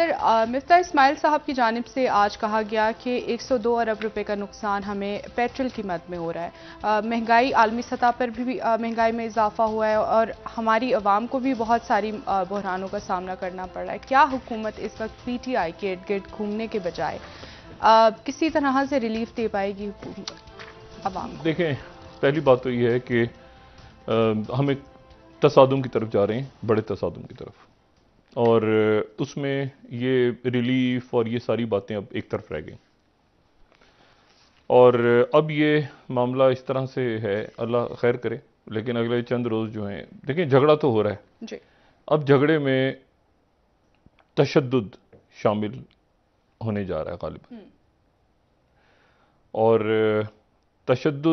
Sir मिफ्ता Ismail साहब की जानब से आज कहा गया कि 102 अरब रुपए का नुकसान हमें पेट्रोल की मद में हो रहा है महंगाई आलमी सतह पर भी, भी महंगाई में इजाफा हुआ है और हमारी आवाम को भी बहुत सारी बहरानों का सामना करना पड़ रहा है क्या हुकूमत इस वक्त पी टी आई के इर्द गिर्द घूमने के बजाय किसी तरह से रिलीफ दे पाएगी आवाम देखें पहली बात तो ये है कि हम एक तसादम की तरफ जा रहे हैं बड़े तसादम की तरफ और उसमें ये रिलीफ और ये सारी बातें अब एक तरफ रह गई और अब ये मामला इस तरह से है अल्लाह खैर करे लेकिन अगले चंद रोज़ जो हैं देखिए झगड़ा तो हो रहा है जी अब झगड़े में तशद शामिल होने जा रहा है गालिब हम्म। और तशद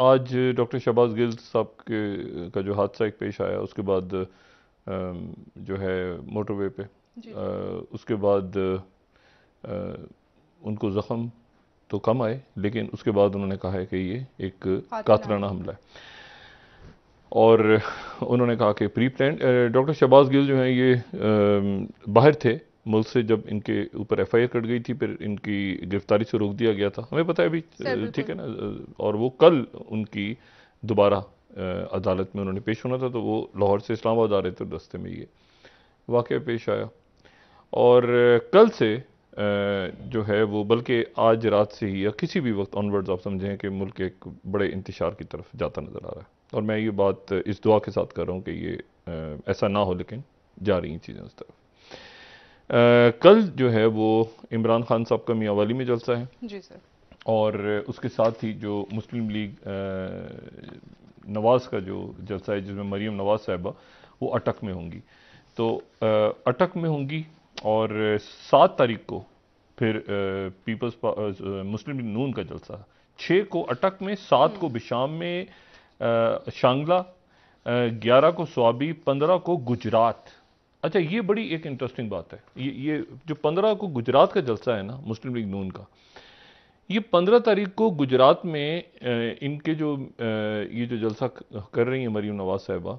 आज डॉक्टर शहबाज गिल साहब के का जो हादसा एक पेश आया उसके बाद जो है मोटरवे पे आ, उसके बाद आ, उनको जख्म तो कम आए लेकिन उसके बाद उन्होंने कहा है कि ये एक कातराना हमला है और उन्होंने कहा कि pre plan doctor Shahbaz Gill जो हैं ये आ, बाहर थे मुल्क से जब इनके ऊपर एफ आई आर कट गई थी फिर इनकी गिरफ्तारी से रोक दिया गया था हमें पता है अभी ठीक है ना और वो कल उनकी दोबारा अदालत में उन्होंने पेश होना था तो वो लाहौर से इस्लामाबाद आ रहे थे रस्ते में ये वाक़ पेश आया और कल से जो है वो बल्कि आज रात से ही या किसी भी वक्त ऑनवर्ड्स आप समझें कि मुल्क एक बड़े इंतशार की तरफ जाता नज़र आ रहा है और मैं ये बात इस दुआ के साथ कर रहा हूँ कि ये ऐसा ना हो लेकिन जा रही हैं चीज़ें उस तरफ आ, कल जो है वो इमरान खान साहब का मियाँ वाली में जलसा है जी सर और उसके साथ ही जो मुस्लिम लीग नवाज़ का जो जलसा है जिसमें मरीम नवाज़ साहबा वो अटक में होंगी तो अटक में होंगी और सात तारीख को फिर पीपल्स मुस्लिम लीग नून का जलसा छः को अटक में सात को हम्म। बिशाम में शांगला ग्यारह को स्वाबी पंद्रह को गुजरात अच्छा ये बड़ी एक इंटरेस्टिंग बात है ये ये जो पंद्रह को गुजरात का जलसा है ना मुस्लिम लीग नून का ये पंद्रह तारीख को गुजरात में इनके जो ये जो जलसा कर रही हैं मरीम नवाज साहबा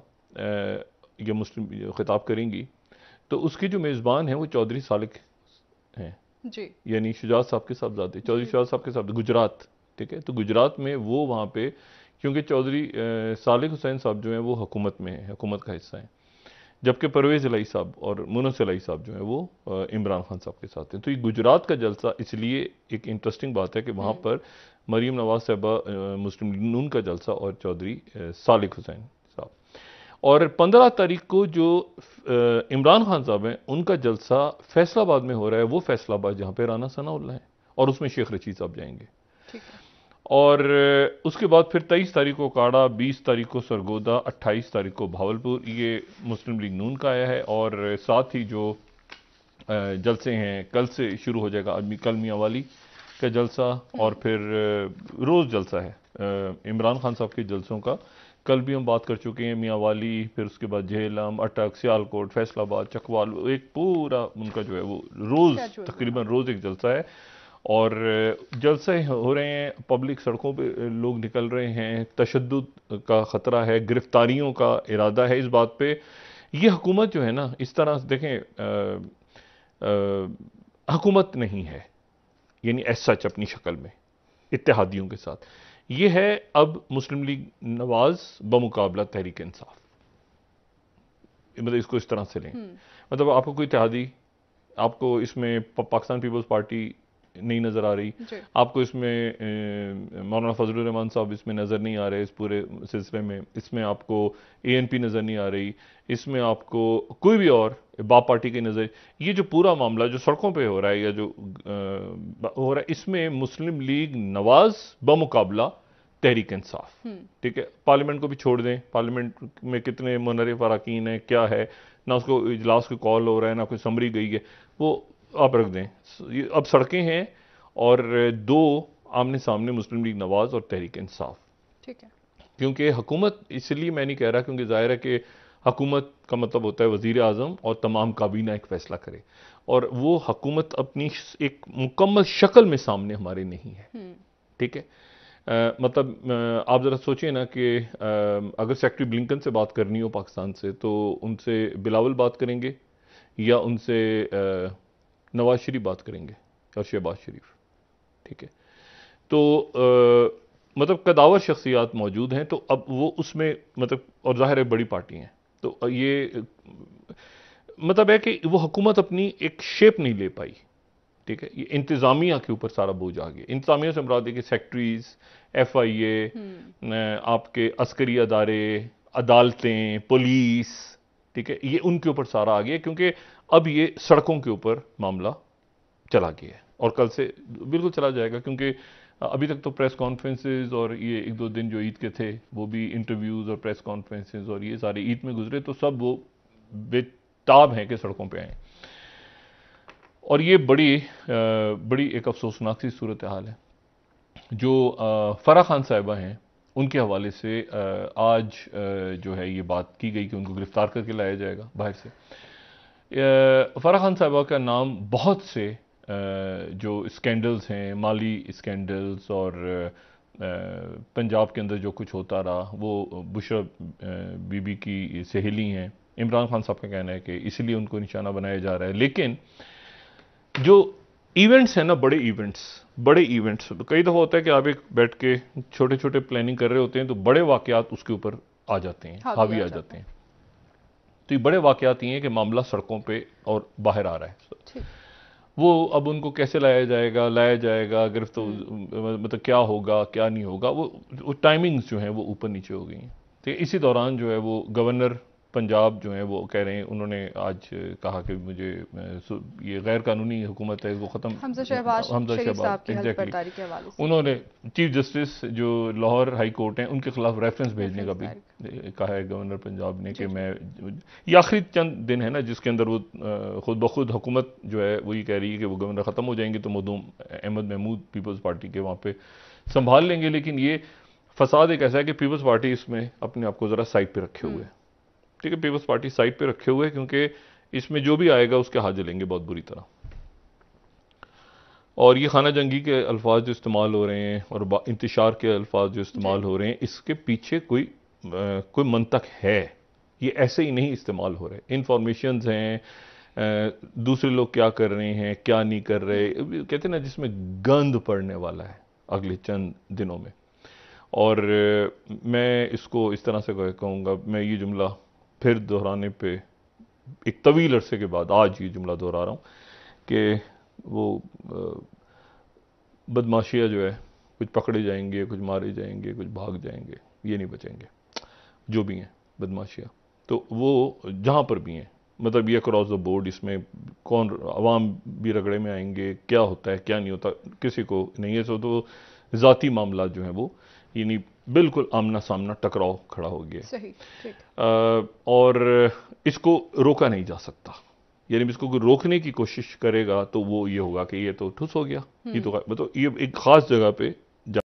ये मुस्लिम खिताब करेंगी तो उसके जो मेज़बान हैं वो चौधरी सालिक हैं जी यानी शुजात साहब के साहबजादे चौधरी शुजात साहब के साथ गुजरात ठीक है तो गुजरात में वो वहाँ पे क्योंकि चौधरी सालिक हुसैन साहब जो हैं वो हुकूमत में हैं हुकूमत का हिस्सा हैं जबकि परवेज़ अलाई साहब और मुनस अलाई साहब जो हैं वो इमरान खान साहब के साथ हैं तो ये गुजरात का जलसा इसलिए एक इंटरेस्टिंग बात है कि वहाँ हम्म। पर मरीम नवाज साहबा मुस्लिम नून का जलसा और चौधरी सालिक हुसैन साहब और पंद्रह तारीख को जो इमरान खान साहब हैं उनका जलसा फैसलाबाद में हो रहा है वो फैसलाबाद जहाँ पर राना सनाउल्ला है और उसमें शेख रशीद साहब जाएंगे ठीक है और उसके बाद फिर तेईस तारीख को काड़ा बीस तारीख को सरगोदा अट्ठाईस तारीख को भावलपुर ये मुस्लिम लीग नून का आया है और साथ ही जो जलसे हैं कल से शुरू हो जाएगा कल मियाँ वाली का जलसा और फिर रोज़ जलसा है इमरान खान साहब के जलसों का कल भी हम बात कर चुके हैं मियाँ वाली फिर उसके बाद झेलम अटक सियालकोट फैसलाबाद चकवाल एक पूरा उनका जो है वो रोज़ तकरीबन रोज़ एक जलसा है और जलसे हो रहे हैं पब्लिक सड़कों पे लोग निकल रहे हैं तशद का ख़तरा है गिरफ्तारियों का इरादा है इस बात पे ये हुकूमत जो है ना इस तरह से देखें हुकूमत नहीं है यानी एस सच अपनी शक्ल में इतिहादियों के साथ ये है अब मुस्लिम लीग नवाज बमुकाबला तहरीक इंसाफ मतलब इसको इस तरह से लें हम्म। मतलब आपको कोई इतिहादी आपको इसमें पाकिस्तान पीपल्स पार्टी नहीं नज़र आ रही आपको इसमें मौलाना रहमान साहब इसमें नज़र नहीं आ रहे इस पूरे सिलसिले में इसमें आपको ए एन पी नज़र नहीं आ रही इसमें आपको कोई भी और बाप पार्टी की नज़र ये जो पूरा मामला जो सड़कों पे हो रहा है या जो आ, हो रहा है इसमें मुस्लिम लीग नवाज बमुकाबला तहरीक इंसाफ हम्म। ठीक है पार्लियामेंट को भी छोड़ दें पार्लियामेंट में कितने मनर अरकान है क्या है ना उसको इजलास को कॉल हो रहा है ना कोई समरी गई है वो आप रख दें अब सड़कें हैं और दो आमने सामने मुस्लिम लीग नवाज़ और तहरीक इंसाफ ठीक है क्योंकि हुकूमत इसलिए मैं नहीं कह रहा क्योंकि ज़ाहिर है कि हकूमत का मतलब होता है वज़ी अजम और तमाम काबीना एक फ़ैसला करे और वो हकूमत अपनी एक मुकम्मल शक्ल में सामने हमारे नहीं है हम्म। ठीक है आ, मतलब आप ज़रा सोचिए ना कि अगर सेक्रेटरी ब्लिंकन से बात करनी हो पाकिस्तान से तो उनसे बिलावल बात करेंगे या उनसे आ, नवाज शरीफ बात करेंगे और शहबाज शरीफ ठीक है तो आ, मतलब कदावर शख्सियात मौजूद हैं तो अब वो उसमें मतलब और ज़ाहिर है बड़ी पार्टी हैं तो ये मतलब है कि वो हुकूमत अपनी एक शेप नहीं ले पाई ठीक है ये इंतज़ामिया के ऊपर सारा बोझ आ गया इंतज़ामिया से मुराद देखिए सेक्ट्रीज एफ आई ए हम्म। आपके अस्करी अदारे अदालतें पुलिस ठीक है ये उनके ऊपर सारा आ गया क्योंकि अब ये सड़कों के ऊपर मामला चला गया है और कल से बिल्कुल चला जाएगा क्योंकि अभी तक तो प्रेस कॉन्फ्रेंसेस और ये एक दो दिन जो ईद के थे वो भी इंटरव्यूज़ और प्रेस कॉन्फ्रेंसेस और ये सारे ईद में गुजरे तो सब वो बेताब हैं कि सड़कों पे आए और ये बड़ी बड़ी एक अफसोसनाक सी सूरत हाल है जो फ़रा खान साहिबा हैं उनके हवाले से आज जो है ये बात की गई कि उनको गिरफ्तार करके लाया जाएगा बाहर से फराह खान साहबा का नाम बहुत से जो स्कैंडल्स हैं माली स्कैंडल्स और पंजाब के अंदर जो कुछ होता रहा वो बुशरा बीबी की सहेली हैं इमरान खान साहब का कहना है कि इसलिए उनको निशाना बनाया जा रहा है लेकिन जो इवेंट्स हैं ना बड़े इवेंट्स बड़े इवेंट्स तो कई दफ़ा होता है कि आप एक बैठ के छोटे छोटे प्लानिंग कर रहे होते हैं तो बड़े वाकयात उसके ऊपर आ जाते हैं हावी, हावी आ जाते हैं तो ये बड़े वाकयात ये हैं कि मामला सड़कों पे और बाहर आ रहा है वो अब उनको कैसे लाया जाएगा लाया जाएगा गिरफ्त तो हम्म। मतलब क्या होगा क्या नहीं होगा वो, वो टाइमिंग्स जो हैं वो ऊपर नीचे हो गई हैं तो इसी दौरान जो है वो गवर्नर पंजाब जो है वो कह रहे हैं उन्होंने आज कहा कि मुझे ये गैर कानूनी हुकूमत है वो ख़त्म हमजा शहबाज शहबाज उन्होंने चीफ जस्टिस जो लाहौर हाई कोर्ट हैं उनके खिलाफ रेफरेंस भेजने का भी कहा है गवर्नर पंजाब ने कि मैं ये आखिरी चंद दिन है ना जिसके अंदर वो खुद ब खुद हुकूमत जो है वही कह रही है कि वो गवर्नर ख़त्म हो जाएंगे तो मदूम अहमद महमूद पीपल्स पार्टी के वहाँ पर संभाल लेंगे लेकिन ये फसाद एक ऐसा है कि पीपल्स पार्टी इसमें अपने आप को ज़रा साइड पर रखे हुए हम्म। हैं ठीक है पीपल्स पार्टी साइड पे रखे हुए क्योंकि इसमें जो भी आएगा उसके हाथ जलेंगे बहुत बुरी तरह और ये खाना जंगी के अल्फाज जो इस्तेमाल हो रहे हैं और इंतशार के अल्फाज जो इस्तेमाल हो रहे हैं इसके पीछे कोई आ, कोई मनतक है ये ऐसे ही नहीं इस्तेमाल हो रहे इंफॉर्मेशन हैं दूसरे लोग क्या कर रहे हैं क्या नहीं कर रहे कहते ना जिसमें गंद पड़ने वाला है अगले चंद दिनों में और मैं इसको इस तरह से कहूँगा मैं ये जुमला फिर दोहराने पे एक तवील अरसे के बाद आज ये जुमला दोहरा रहा हूँ कि वो बदमाशियाँ जो है कुछ पकड़े जाएंगे कुछ मारे जाएंगे कुछ भाग जाएंगे ये नहीं बचेंगे जो भी हैं बदमाशियाँ तो वो जहाँ पर भी हैं मतलब ये क्रॉस द बोर्ड इसमें कौन आवाम भी रगड़े में आएंगे क्या होता है क्या नहीं होता किसी को नहीं है सो तो, तो ज़ाती मामला जो हैं वो यानी बिल्कुल आमना सामना टकराव खड़ा हो गया सही, आ, और इसको रोका नहीं जा सकता यानी इसको रोकने की कोशिश करेगा तो वो ये होगा कि ये तो ठुस हो गया ये हम्म। तो मतलब ये एक खास जगह पे